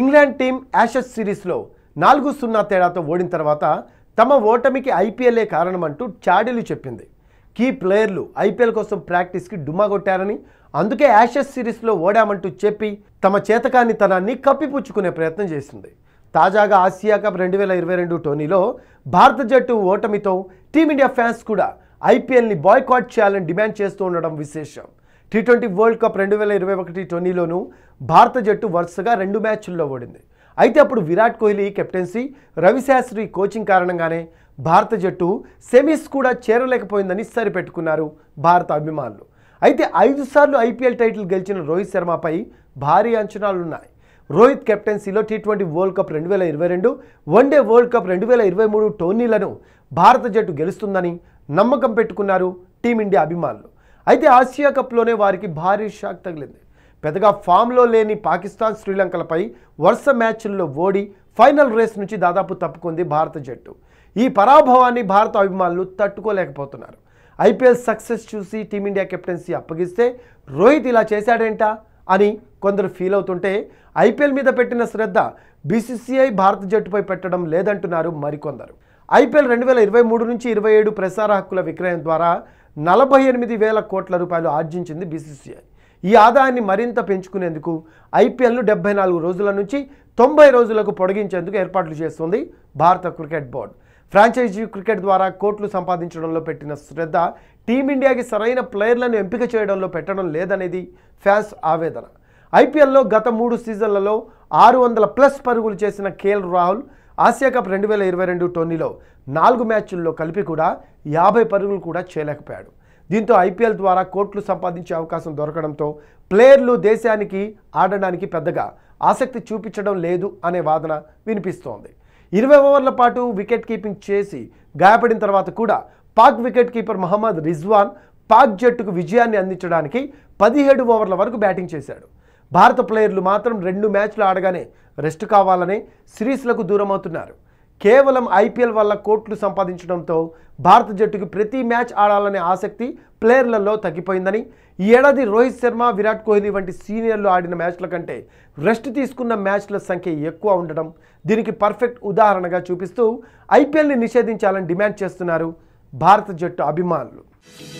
England team Ashes సిరీస్లో నాలుగు సున్నా తేడాతో ఓడిన తర్వాత తమ ఓటమికి ఐపీఎల్ఏ కారణమంటూ చాడీలు చెప్పింది కీ ప్లేయర్లు ఐపీఎల్ కోసం ప్రాక్టీస్కి డుమ్మా కొట్టారని అందుకే యాషెస్ సిరీస్లో ఓడామంటూ చెప్పి తమ చేతకాని తనాన్ని కప్పిపుచ్చుకునే ప్రయత్నం చేసింది తాజాగా ఆసియా కప్ రెండు వేల ఇరవై రెండు టోర్నీలో భారత జట్టు ఓటమితో టీమిండియా ఫ్యాన్స్ కూడా ఐపీఎల్ని బాయ్కాట్ చేయాలని డిమాండ్ చేస్తూ ఉండడం విశేషం టీ ట్వంటీ వరల్డ్ కప్ రెండు వేల ఇరవై ఒకటి టోనీలోనూ భారత జట్టు వరుసగా రెండు మ్యాచ్ల్లో ఓడింది అయితే అప్పుడు విరాట్ కోహ్లీ కెప్టెన్సీ రవిశాస్త్రి కోచింగ్ కారణంగానే భారత జట్టు సెమీస్ కూడా చేరలేకపోయిందని సరిపెట్టుకున్నారు భారత అభిమానులు అయితే ఐదు సార్లు ఐపీఎల్ టైటిల్ గెలిచిన రోహిత్ శర్మపై భారీ అంచనాలున్నాయి రోహిత్ కెప్టెన్సీలో టీ ట్వంటీ వరల్డ్ కప్ రెండు వేల ఇరవై రెండు వన్డే వరల్డ్ కప్ రెండు వేల ఇరవై మూడు టోర్నీలను భారత జట్టు గెలుస్తుందని నమ్మకం పెట్టుకున్నారు టీమిండియా అభిమానులు అయితే ఆసియా కప్లోనే వారికి భారీ షాక్ తగిలింది పెద్దగా ఫామ్లో లేని పాకిస్తాన్ శ్రీలంకలపై వరుస మ్యాచ్ల్లో ఓడి ఫైనల్ రేస్ నుంచి దాదాపు తప్పుకుంది భారత జట్టు ఈ పరాభవాన్ని భారత అభిమానులు తట్టుకోలేకపోతున్నారు ఐపీఎల్ సక్సెస్ చూసి టీమిండియా కెప్టెన్సీ అప్పగిస్తే రోహిత్ ఇలా చేశాడేంటా అని కొందరు ఫీల్ అవుతుంటే ఐపీఎల్ మీద పెట్టిన శ్రద్ధ బీసీసీఐ భారత జట్టుపై పెట్టడం లేదంటున్నారు మరికొందరు ఐపీఎల్ రెండు వేల ఇరవై మూడు నుంచి ఇరవై ఏడు ప్రసార హక్కుల విక్రయం ద్వారా నలభై ఎనిమిది వేల కోట్ల రూపాయలు ఆర్జించింది బీసీసీఐ ఈ ఆదాయాన్ని మరింత పెంచుకునేందుకు ఐపీఎల్ను డెబ్బై నాలుగు రోజుల నుంచి తొంభై రోజులకు పొడిగించేందుకు ఏర్పాట్లు చేస్తుంది భారత క్రికెట్ బోర్డు ఫ్రాంచైజీ క్రికెట్ ద్వారా కోట్లు సంపాదించడంలో పెట్టిన శ్రద్ధ టీమిండియాకి సరైన ప్లేయర్లను ఎంపిక చేయడంలో పెట్టడం లేదనేది ఫ్యాన్స్ ఆవేదన ఐపీఎల్లో గత మూడు సీజన్లలో ఆరు వందల ప్లస్ పరుగులు చేసిన కేఎల్ రాహుల్ ఆసియా కప్ రెండు వేల ఇరవై రెండు టోర్నీలో నాలుగు మ్యాచ్ల్లో కలిపి కూడా యాభై పరుగులు కూడా చేయలేకపోయాడు దీంతో ఐపీఎల్ ద్వారా కోట్లు సంపాదించే అవకాశం దొరకడంతో ప్లేయర్లు దేశానికి ఆడడానికి పెద్దగా ఆసక్తి చూపించడం లేదు అనే వాదన వినిపిస్తోంది ఇరవై ఓవర్ల పాటు వికెట్ కీపింగ్ చేసి గాయపడిన తర్వాత కూడా పాక్ వికెట్ కీపర్ మహమ్మద్ రిజ్వాన్ పాక్ జట్టుకు విజయాన్ని అందించడానికి పదిహేడు ఓవర్ల వరకు బ్యాటింగ్ చేశాడు భారత ప్లేయర్లు మాత్రం రెండు మ్యాచ్లు ఆడగానే రెస్ట్ కావాలని సిరీస్లకు దూరం అవుతున్నారు కేవలం ఐపీఎల్ వల్ల కోట్లు సంపాదించడంతో భారత జట్టుకు ప్రతి మ్యాచ్ ఆడాలనే ఆసక్తి ప్లేయర్లలో తగ్గిపోయిందని ఈ ఏడాది రోహిత్ శర్మ విరాట్ కోహ్లీ వంటి సీనియర్లు ఆడిన మ్యాచ్ల కంటే రెస్ట్ తీసుకున్న మ్యాచ్ల సంఖ్య ఎక్కువ ఉండడం దీనికి పర్ఫెక్ట్ ఉదాహరణగా చూపిస్తూ ఐపీఎల్ని నిషేధించాలని డిమాండ్ చేస్తున్నారు భారత జట్టు అభిమానులు